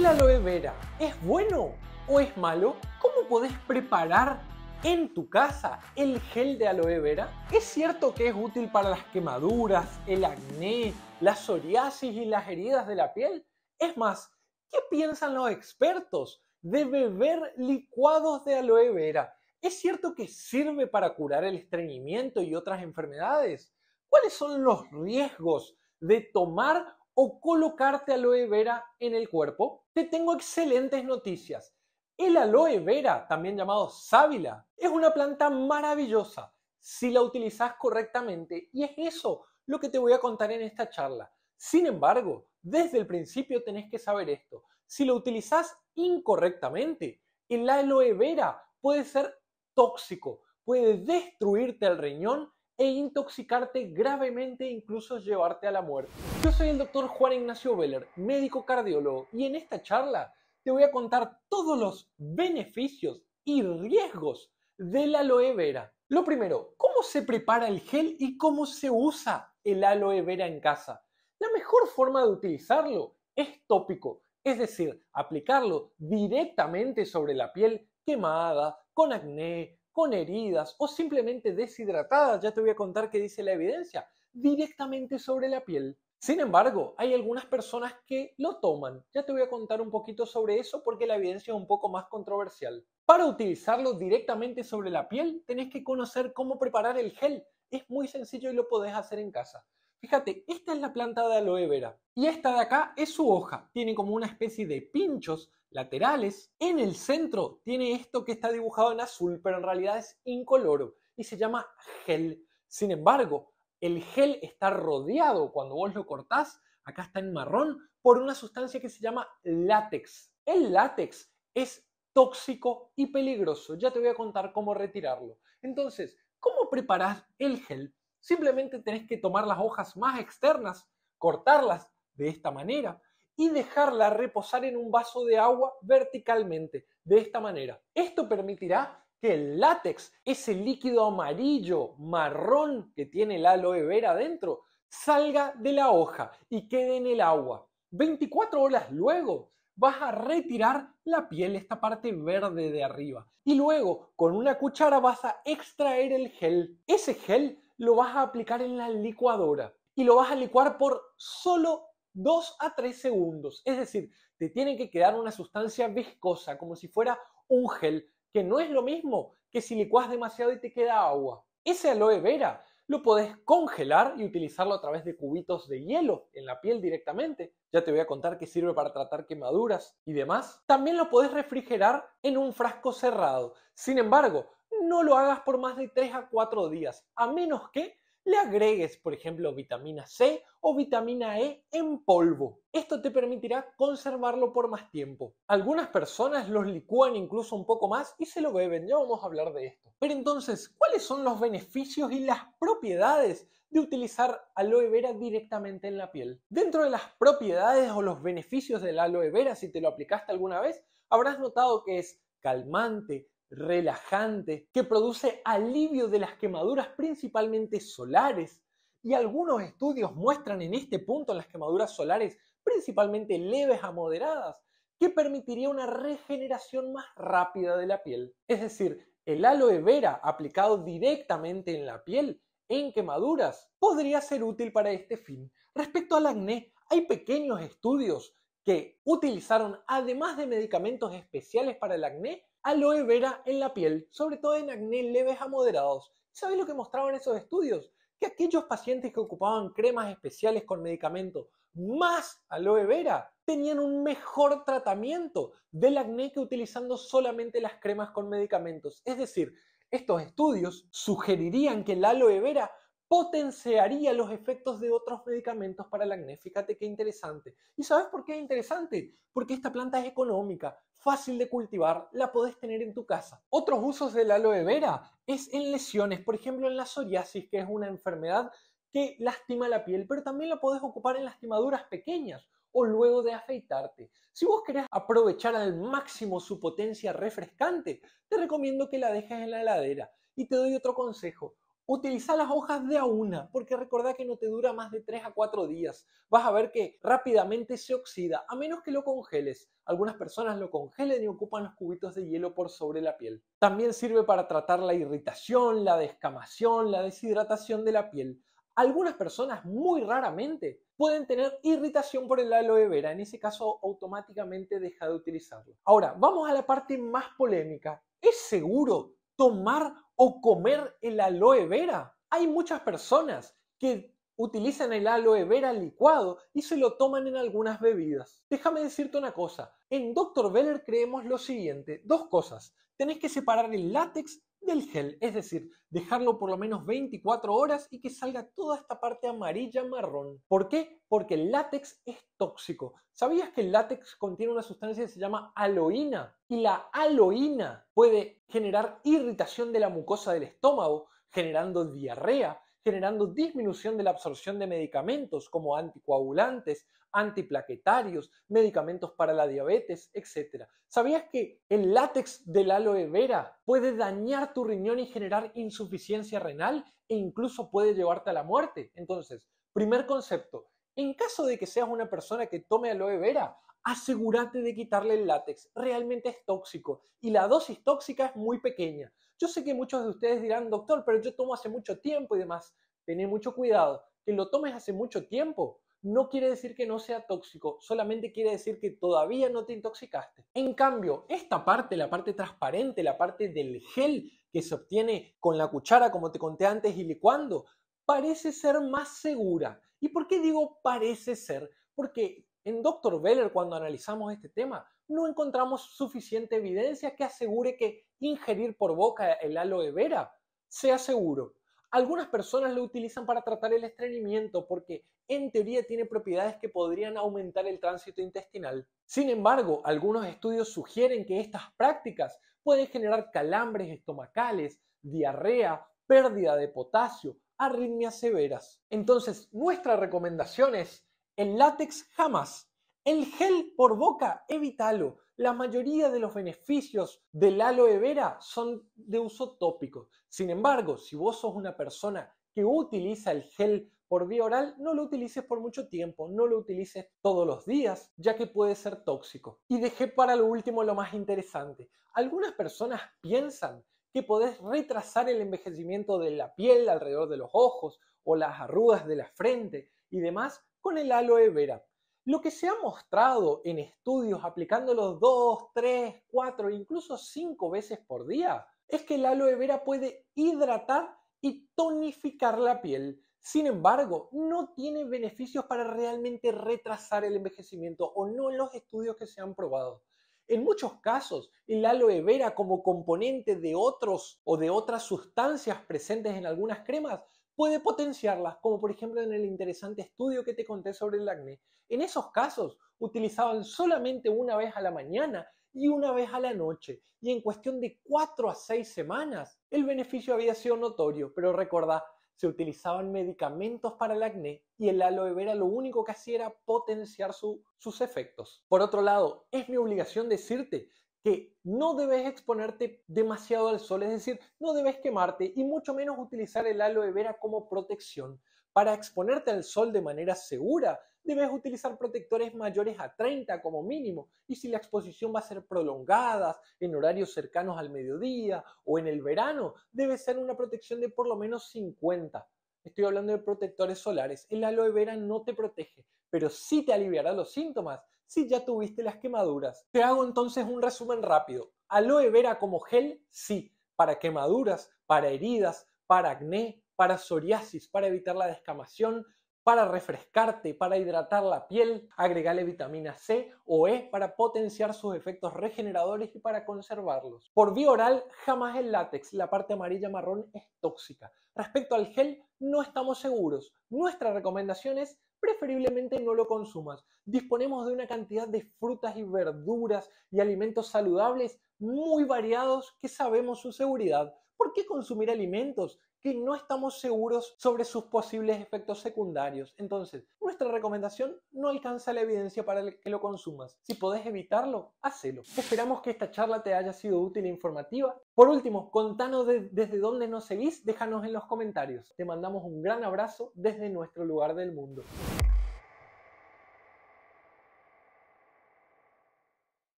el aloe vera es bueno o es malo? ¿Cómo puedes preparar en tu casa el gel de aloe vera? Es cierto que es útil para las quemaduras, el acné, la psoriasis y las heridas de la piel. Es más, ¿qué piensan los expertos de beber licuados de aloe vera? ¿Es cierto que sirve para curar el estreñimiento y otras enfermedades? ¿Cuáles son los riesgos de tomar o colocarte aloe vera en el cuerpo? Te tengo excelentes noticias. El aloe vera, también llamado sábila, es una planta maravillosa si la utilizas correctamente y es eso lo que te voy a contar en esta charla. Sin embargo, desde el principio tenés que saber esto. Si lo utilizas incorrectamente, el aloe vera puede ser tóxico, puede destruirte el riñón e intoxicarte gravemente e incluso llevarte a la muerte. Yo soy el doctor Juan Ignacio Veller, médico cardiólogo, y en esta charla te voy a contar todos los beneficios y riesgos del aloe vera. Lo primero, ¿cómo se prepara el gel y cómo se usa el aloe vera en casa? La mejor forma de utilizarlo es tópico, es decir, aplicarlo directamente sobre la piel quemada, con acné, con heridas o simplemente deshidratadas, ya te voy a contar qué dice la evidencia, directamente sobre la piel. Sin embargo, hay algunas personas que lo toman. Ya te voy a contar un poquito sobre eso porque la evidencia es un poco más controversial. Para utilizarlo directamente sobre la piel, tenés que conocer cómo preparar el gel. Es muy sencillo y lo podés hacer en casa. Fíjate, esta es la planta de aloe vera y esta de acá es su hoja. Tiene como una especie de pinchos laterales. En el centro tiene esto que está dibujado en azul, pero en realidad es incoloro y se llama gel. Sin embargo, el gel está rodeado cuando vos lo cortás, acá está en marrón, por una sustancia que se llama látex. El látex es tóxico y peligroso. Ya te voy a contar cómo retirarlo. Entonces, ¿cómo preparas el gel? Simplemente tenés que tomar las hojas más externas, cortarlas de esta manera y dejarla reposar en un vaso de agua verticalmente, de esta manera. Esto permitirá que el látex, ese líquido amarillo, marrón que tiene el aloe vera adentro, salga de la hoja y quede en el agua. 24 horas luego vas a retirar la piel, esta parte verde de arriba. Y luego con una cuchara vas a extraer el gel. Ese gel lo vas a aplicar en la licuadora y lo vas a licuar por solo 2 a 3 segundos. Es decir, te tiene que quedar una sustancia viscosa, como si fuera un gel, que no es lo mismo que si licuas demasiado y te queda agua. Ese aloe vera lo podés congelar y utilizarlo a través de cubitos de hielo en la piel directamente. Ya te voy a contar que sirve para tratar quemaduras y demás. También lo podés refrigerar en un frasco cerrado. Sin embargo, no lo hagas por más de 3 a 4 días, a menos que le agregues, por ejemplo, vitamina C o vitamina E en polvo. Esto te permitirá conservarlo por más tiempo. Algunas personas los licúan incluso un poco más y se lo beben, ya vamos a hablar de esto. Pero entonces, ¿cuáles son los beneficios y las propiedades de utilizar aloe vera directamente en la piel? Dentro de las propiedades o los beneficios del aloe vera, si te lo aplicaste alguna vez, habrás notado que es calmante, relajante, que produce alivio de las quemaduras principalmente solares. Y algunos estudios muestran en este punto las quemaduras solares, principalmente leves a moderadas, que permitiría una regeneración más rápida de la piel. Es decir, el aloe vera aplicado directamente en la piel en quemaduras podría ser útil para este fin. Respecto al acné, hay pequeños estudios que utilizaron, además de medicamentos especiales para el acné, aloe vera en la piel, sobre todo en acné leves a moderados. ¿Sabéis lo que mostraban esos estudios? Que aquellos pacientes que ocupaban cremas especiales con medicamento más aloe vera tenían un mejor tratamiento del acné que utilizando solamente las cremas con medicamentos. Es decir, estos estudios sugerirían que el aloe vera potenciaría los efectos de otros medicamentos para la acné. Fíjate qué interesante. ¿Y sabes por qué es interesante? Porque esta planta es económica, fácil de cultivar, la podés tener en tu casa. Otros usos de la aloe vera es en lesiones, por ejemplo en la psoriasis, que es una enfermedad que lastima la piel, pero también la podés ocupar en lastimaduras pequeñas o luego de afeitarte. Si vos querés aprovechar al máximo su potencia refrescante, te recomiendo que la dejes en la heladera. Y te doy otro consejo, Utiliza las hojas de a una, porque recordá que no te dura más de 3 a 4 días. Vas a ver que rápidamente se oxida, a menos que lo congeles. Algunas personas lo congelen y ocupan los cubitos de hielo por sobre la piel. También sirve para tratar la irritación, la descamación, la deshidratación de la piel. Algunas personas, muy raramente, pueden tener irritación por el aloe vera. En ese caso, automáticamente deja de utilizarlo. Ahora, vamos a la parte más polémica. ¿Es seguro tomar o comer el aloe vera. Hay muchas personas que utilizan el aloe vera licuado y se lo toman en algunas bebidas. Déjame decirte una cosa, en Dr. Veller creemos lo siguiente, dos cosas tenés que separar el látex del gel, es decir, dejarlo por lo menos 24 horas y que salga toda esta parte amarilla marrón. ¿Por qué? Porque el látex es tóxico. ¿Sabías que el látex contiene una sustancia que se llama aloína? Y la aloína puede generar irritación de la mucosa del estómago, generando diarrea, generando disminución de la absorción de medicamentos como anticoagulantes, antiplaquetarios, medicamentos para la diabetes, etc. ¿Sabías que el látex del aloe vera puede dañar tu riñón y generar insuficiencia renal e incluso puede llevarte a la muerte? Entonces, primer concepto, en caso de que seas una persona que tome aloe vera, asegúrate de quitarle el látex. Realmente es tóxico y la dosis tóxica es muy pequeña. Yo sé que muchos de ustedes dirán, doctor, pero yo tomo hace mucho tiempo y demás. Tené mucho cuidado. Que lo tomes hace mucho tiempo no quiere decir que no sea tóxico, solamente quiere decir que todavía no te intoxicaste. En cambio, esta parte, la parte transparente, la parte del gel que se obtiene con la cuchara, como te conté antes y licuando, parece ser más segura. ¿Y por qué digo parece ser? Porque en Dr. Veller, cuando analizamos este tema, no encontramos suficiente evidencia que asegure que ingerir por boca el aloe vera, sea seguro. Algunas personas lo utilizan para tratar el estreñimiento porque en teoría tiene propiedades que podrían aumentar el tránsito intestinal. Sin embargo, algunos estudios sugieren que estas prácticas pueden generar calambres estomacales, diarrea, pérdida de potasio, arritmias severas. Entonces, nuestra recomendación es el látex jamás el gel por boca, evítalo. La mayoría de los beneficios del aloe vera son de uso tópico. Sin embargo, si vos sos una persona que utiliza el gel por vía oral, no lo utilices por mucho tiempo, no lo utilices todos los días, ya que puede ser tóxico. Y dejé para lo último lo más interesante. Algunas personas piensan que podés retrasar el envejecimiento de la piel alrededor de los ojos o las arrugas de la frente y demás con el aloe vera. Lo que se ha mostrado en estudios aplicándolos dos, tres, cuatro, incluso cinco veces por día, es que la aloe vera puede hidratar y tonificar la piel. Sin embargo, no tiene beneficios para realmente retrasar el envejecimiento o no en los estudios que se han probado. En muchos casos, el aloe vera como componente de otros o de otras sustancias presentes en algunas cremas puede potenciarlas, como por ejemplo en el interesante estudio que te conté sobre el acné. En esos casos utilizaban solamente una vez a la mañana y una vez a la noche, y en cuestión de cuatro a seis semanas el beneficio había sido notorio, pero recordá, se utilizaban medicamentos para el acné y el aloe vera lo único que hacía era potenciar sus efectos. Por otro lado, es mi obligación decirte que no debes exponerte demasiado al sol, es decir, no debes quemarte y mucho menos utilizar el aloe vera como protección. Para exponerte al sol de manera segura, debes utilizar protectores mayores a 30 como mínimo y si la exposición va a ser prolongada, en horarios cercanos al mediodía o en el verano, debe ser una protección de por lo menos 50. Estoy hablando de protectores solares. El aloe vera no te protege, pero sí te aliviará los síntomas si ya tuviste las quemaduras. Te hago entonces un resumen rápido. Aloe vera como gel, sí, para quemaduras, para heridas, para acné, para psoriasis, para evitar la descamación, para refrescarte, para hidratar la piel, Agregale vitamina C o E para potenciar sus efectos regeneradores y para conservarlos. Por vía oral, jamás el látex, la parte amarilla marrón es tóxica. Respecto al gel, no estamos seguros. Nuestra recomendación es preferiblemente no lo consumas. Disponemos de una cantidad de frutas y verduras y alimentos saludables muy variados que sabemos su seguridad. ¿Por qué consumir alimentos que no estamos seguros sobre sus posibles efectos secundarios. Entonces, nuestra recomendación no alcanza la evidencia para que lo consumas. Si podés evitarlo, hacelo. Esperamos que esta charla te haya sido útil e informativa. Por último, contanos desde dónde nos seguís, déjanos en los comentarios. Te mandamos un gran abrazo desde nuestro lugar del mundo.